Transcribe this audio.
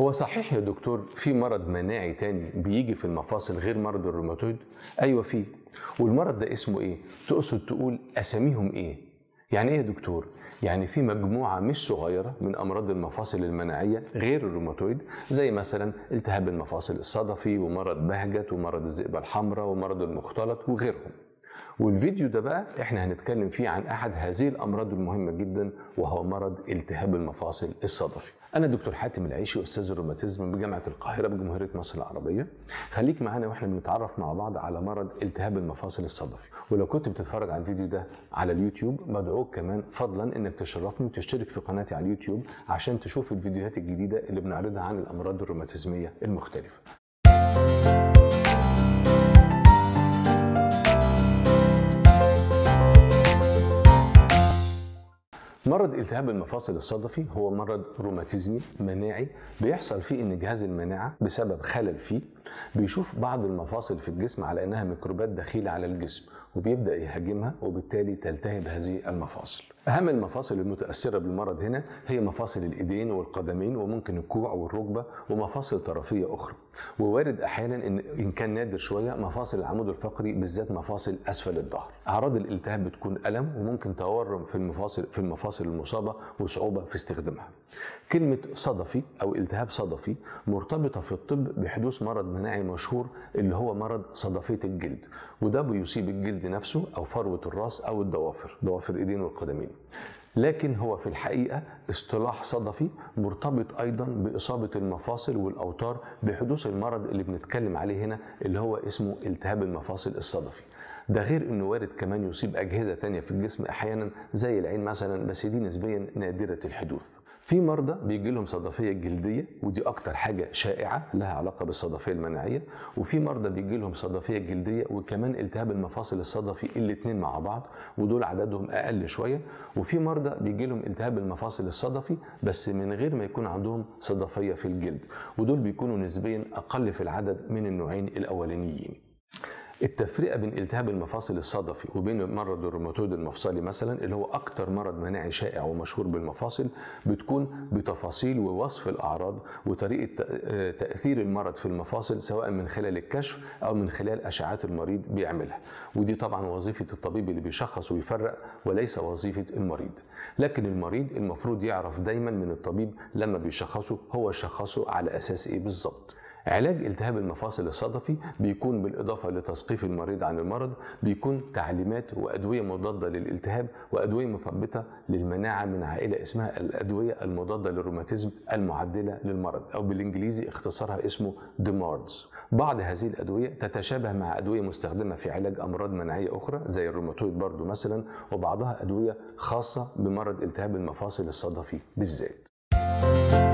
هو صحيح يا دكتور في مرض مناعي تاني بيجي في المفاصل غير مرض الروماتويد؟ أيوة في والمرض ده اسمه إيه؟ تقصد تقول أساميهم إيه؟ يعني إيه يا دكتور؟ يعني في مجموعة مش صغيرة من أمراض المفاصل المناعية غير الروماتويد زي مثلا التهاب المفاصل الصدفي ومرض بهجت ومرض الذئبة الحمراء ومرض المختلط وغيرهم والفيديو ده بقى احنا هنتكلم فيه عن احد هذه الامراض المهمه جدا وهو مرض التهاب المفاصل الصدفي انا دكتور حاتم العيشي استاذ الروماتيزم بجامعه القاهره بجمهوريه مصر العربيه خليك معانا واحنا بنتعرف مع بعض على مرض التهاب المفاصل الصدفي ولو كنت بتتفرج على الفيديو ده على اليوتيوب مدعوك كمان فضلا انك تشرفني وتشترك في قناتي على اليوتيوب عشان تشوف الفيديوهات الجديده اللي بنعرضها عن الامراض الروماتيزميه المختلفه مرض التهاب المفاصل الصدفي هو مرض روماتيزمي مناعي بيحصل فيه ان جهاز المناعه بسبب خلل فيه بيشوف بعض المفاصل في الجسم على انها ميكروبات دخيله على الجسم وبيبدا يهاجمها وبالتالي تلتهب هذه المفاصل. اهم المفاصل المتاثره بالمرض هنا هي مفاصل الايدين والقدمين وممكن الكوع والركبه ومفاصل طرفيه اخرى. ووارد احيانا ان ان كان نادر شويه مفاصل العمود الفقري بالذات مفاصل اسفل الظهر. اعراض الالتهاب بتكون الم وممكن تورم في المفاصل في المفاصل المصابه وصعوبه في استخدامها. كلمه صدفي او التهاب صدفي مرتبطه في الطب بحدوث مرض مناعي مشهور اللي هو مرض صدفيه الجلد وده بيصيب الجلد نفسه او فروه الراس او الضوافر ضوافر الايدين والقدمين لكن هو في الحقيقه اصطلاح صدفي مرتبط ايضا باصابه المفاصل والاوتار بحدوث المرض اللي بنتكلم عليه هنا اللي هو اسمه التهاب المفاصل الصدفي ده غير انه وارد كمان يصيب اجهزه تانية في الجسم احيانا زي العين مثلا بس دي نسبيا نادره الحدوث في مرضى بيجي لهم صدفيه جلديه ودي اكتر حاجه شائعه لها علاقه بالصدفيه المناعيه وفي مرضى بيجي لهم صدفيه جلديه وكمان التهاب المفاصل الصدفي الاثنين مع بعض ودول عددهم اقل شويه وفي مرضى بيجي لهم التهاب المفاصل الصدفي بس من غير ما يكون عندهم صدفيه في الجلد ودول بيكونوا نسبيا اقل في العدد من النوعين الاولانيين التفرقه بين التهاب المفاصل الصدفي وبين مرض الروماتويد المفصلي مثلا اللي هو اكتر مرض مناعي شائع ومشهور بالمفاصل بتكون بتفاصيل ووصف الاعراض وطريقه آه، تاثير المرض في المفاصل سواء من خلال الكشف او من خلال اشعات المريض بيعملها ودي طبعا وظيفه الطبيب اللي بيشخص ويفرق وليس وظيفه المريض لكن المريض المفروض يعرف دايما من الطبيب لما بيشخصه هو شخصه على اساس ايه بالظبط علاج التهاب المفاصل الصدفي بيكون بالإضافة لتثقيف المريض عن المرض بيكون تعليمات وأدوية مضادة للالتهاب وأدوية مثبتة للمناعة من عائلة اسمها الأدوية المضادة للروماتيزم المعدلة للمرض أو بالإنجليزي اختصارها اسمه ديماردز بعض هذه الأدوية تتشابه مع أدوية مستخدمة في علاج أمراض مناعية أخرى زي الروماتويد برضو مثلا وبعضها أدوية خاصة بمرض التهاب المفاصل الصدفي بالذات